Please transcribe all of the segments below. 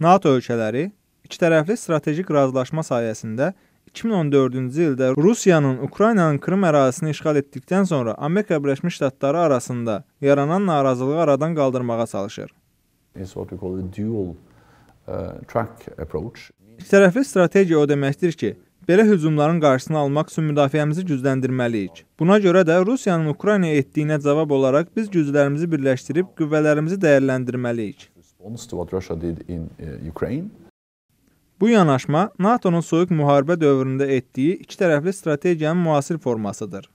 NATO ölkələri ikitərəfli strateji razılaşma sayəsində 2014-cü ildə Rusiyanın Ukraynanın Krım ərazisini işğal etdikdən sonra Amerika Birləşmiş Ştatları arasında yaranan narazılığı aradan qaldırmağa çalışır. Uh, ikitərəfli strategiya o deməkdir ki, Belə hücumların qarşısını almaq üçün müdafiəmizi gücləndirməliyik. Buna görə də Rusiyanın Ukraynaya etdiyinə cavab olaraq biz güclərimizi birləşdirib qüvvələrimizi dəyərləndirməliyik. Uh, Bu yanaşma NATO-nun soyuq müharibə dövründə etdiyi ikitərəfli strategiyanın müasir formasıdır.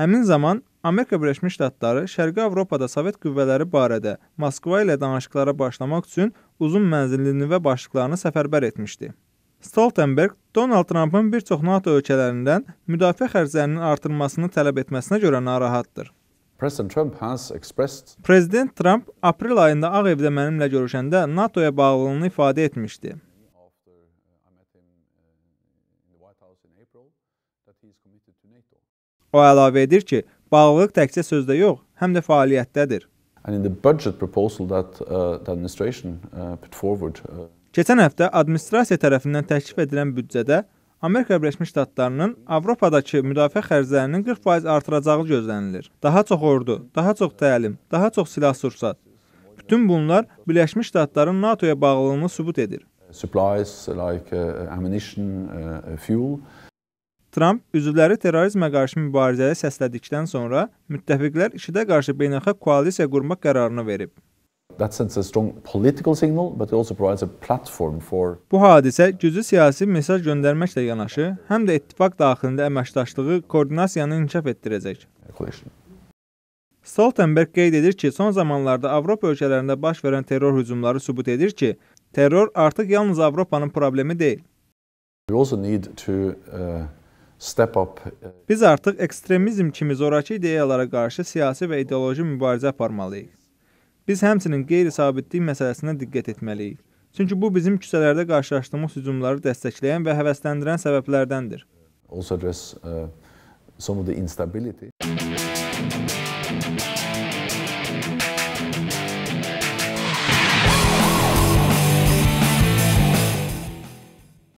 Həmin zaman Amerika Birləşmiş Ştatları Şərqi Avropada Sovet qüvvələri barədə Moskva ilə danışıqlara başlamaq üçün uzun mənzilli nüvə başlıqlarını səfərbər etmişdi. Stoltenberg Donald Trampın bir çox NATO ölkələrindən müdafiə xərclərinin artırılmasını tələb etməsinə görə narahatdır. Prezident Trump aprel ayında Ağ evdə mənimlə görüşəndə NATO-ya bağlılığını ifadə etmişdi. O əlavə edir ki, bağlılıq təkcə sözdə yox, həm də fəaliyyətdədir. Uh, uh, uh, Keçən həftə administrasiya tərəfindən təklif edilən büdcədə Amerika Birləşmiş Ştatlarının Avropadakı müdafiə xərclərinin 40% artıracağı gözlənilir. Daha çox ordu, daha çox təlim, daha çox silah-sursat. Bütün bunlar Birləşmiş Ştatların NATO-ya bağlılığını sübut edir. Supplies like uh, ammunition, uh, uh fuel Tramp üzvləri terrorizmə qarşı mübarizəyə səslədikdən sonra müttəfiqlər IŞİD-ə qarşı beynəlxalq koalisiya qurmaq qərarını verib. Bu hadisə güclü siyasi mesaj göndərməklə yanaşı, həm də ittifaq daxilində əməkdaşlığı, koordinasiyanı inkişaf etdirəcək. Stoltenberg qeyd edir ki, son zamanlarda Avropa ölkələrində baş verən terror hücumları sübut edir ki, terror artıq yalnız Avropanın problemi deyil. Uh, uh, Biz artıq ekstremizm kimi zorakı ideyalara qarşı siyasi və ideoloji mübarizə aparmalıyıq. Biz həmçinin qeyri-sabitlik məsələsinə diqqət etməliyik. Çünki bu bizim küçələrdə qarşılaşdığımız hücumları dəstəkləyən və həvəsləndirən səbəblərdəndir. Also address uh, some of the instability.